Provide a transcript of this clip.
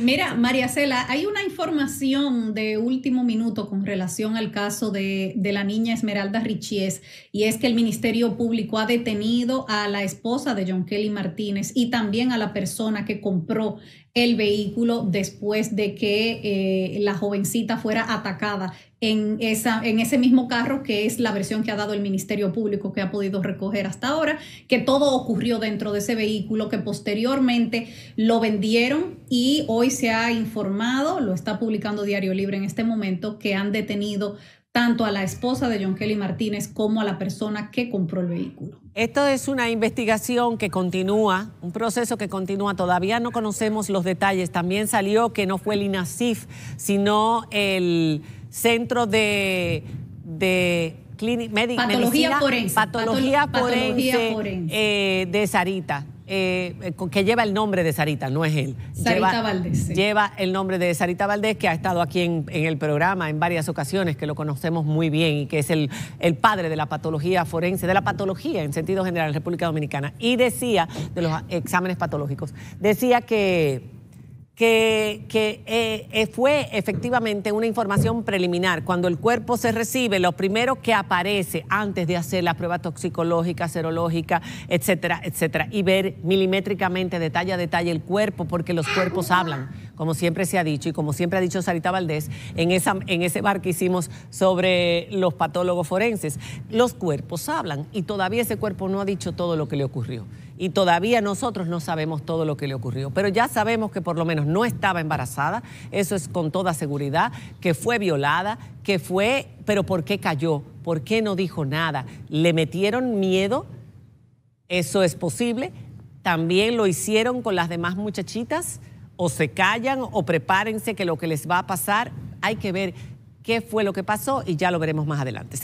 Mira, María Cela, hay una información de último minuto con relación al caso de, de la niña Esmeralda Richies, y es que el Ministerio Público ha detenido a la esposa de John Kelly Martínez y también a la persona que compró el vehículo después de que eh, la jovencita fuera atacada en, esa, en ese mismo carro, que es la versión que ha dado el Ministerio Público que ha podido recoger hasta ahora, que todo ocurrió dentro de ese vehículo, que posteriormente lo vendieron y hoy se ha informado, lo está publicando Diario Libre en este momento, que han detenido tanto a la esposa de John Kelly Martínez como a la persona que compró el vehículo. Esto es una investigación que continúa, un proceso que continúa. Todavía no conocemos los detalles. También salió que no fue el INASIF, sino el Centro de, de clínica, patología, forense, patología, forense, eh, de Sarita. Eh, eh, que lleva el nombre de Sarita, no es él. Sarita Valdés. Lleva el nombre de Sarita Valdés, que ha estado aquí en, el programa en varias ocasiones, que lo conocemos muy bien y que es el, el, padre de la patología forense, de la patología en sentido general en República Dominicana. Y decía, de los exámenes patológicos, decía que que, eh, eh, fue efectivamente una información preliminar. Cuando el cuerpo se recibe, lo primero que aparece antes de hacer la prueba toxicológica, serológica, etcétera, etcétera, y ver milimétricamente, detalle a detalle, el cuerpo, porque los cuerpos hablan, como siempre se ha dicho y como siempre ha dicho Sarita Valdés en ese bar que hicimos sobre los patólogos forenses. Los cuerpos hablan y todavía ese cuerpo no ha dicho todo lo que le ocurrió y todavía nosotros no sabemos todo lo que le ocurrió, pero ya sabemos que por lo menos no estaba embarazada, eso es con toda seguridad, que fue violada, que fue, pero ¿por qué cayó? ¿Por qué no dijo nada? ¿Le metieron miedo? Eso es posible. También lo hicieron con las demás muchachitas, o se callan o prepárense que lo que les va a pasar, hay que ver qué fue lo que pasó y ya lo veremos más adelante.